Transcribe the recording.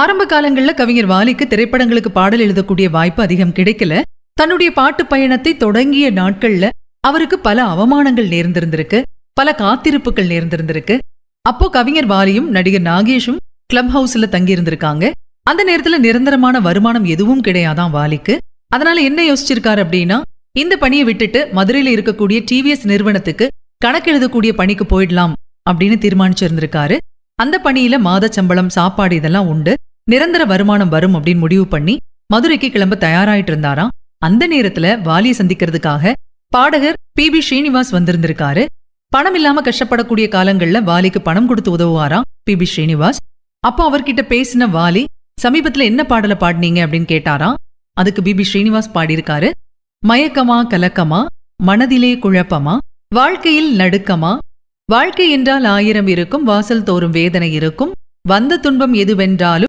ஆரம்ப காலங்களில் கவிஞர் வாலிக்கு திரைப்படங்களுக்கு பாடல் எழுதக்கூடிய வாய்ப்பு அதிகம் கிடைக்கல தன்னுடைய பாட்டு பயணத்தை தொடங்கிய நாட்கள்ல அவருக்கு பல அவமானங்கள் நேர்ந்திருந்திருக்கு பல காத்திருப்புகள் நேர்ந்திருந்திருக்கு அப்போ கவிஞர் வாலியும் நடிகர் நாகேஷும் கிளப் ஹவுஸ்ல தங்கியிருந்திருக்காங்க அந்த நேரத்துல நிரந்தரமான வருமானம் எதுவும் கிடையாதான் வாலிக்கு அதனால என்ன யோசிச்சிருக்காரு அப்படின்னா இந்த பணியை விட்டுட்டு மதுரையில இருக்கக்கூடிய டிவிஎஸ் நிறுவனத்துக்கு கணக்கெழுதக்கூடிய பணிக்கு போயிடலாம் அப்படின்னு தீர்மானிச்சிருந்திருக்காரு அந்த பணியில மாத சம்பளம் சாப்பாடு இதெல்லாம் உண்டு நிரந்தர வருமானம் வரும் அப்படின்னு முடிவு பண்ணி மதுரைக்கு கிளம்ப தயாராயிட்டு இருந்தாராம் அந்த நேரத்துல வாலிய சந்திக்கிறதுக்காக பாடகர் பி பி ஸ்ரீனிவாஸ் வந்திருந்திருக்காரு பணம் இல்லாம கஷ்டப்படக்கூடிய காலங்கள்ல வாலிக்கு பணம் கொடுத்து உதவுவாராம் பி பி ஸ்ரீனிவாஸ் அப்போ அவர்கிட்ட பேசின வாலி சமீபத்துல என்ன பாடல பாடினீங்க அப்படின்னு கேட்டாராம் அதுக்கு பிபி ஸ்ரீனிவாஸ் பாடியிருக்காரு மயக்கமா கலக்கமா மனதிலே குழப்பமா வாழ்க்கையில் நடுக்கமா வாழ்க்கை என்றால் ஆயிரம் இருக்கும் வாசல் தோறும் வேதனை இருக்கும் வந்த துன்பம் எதுவென்றாலும்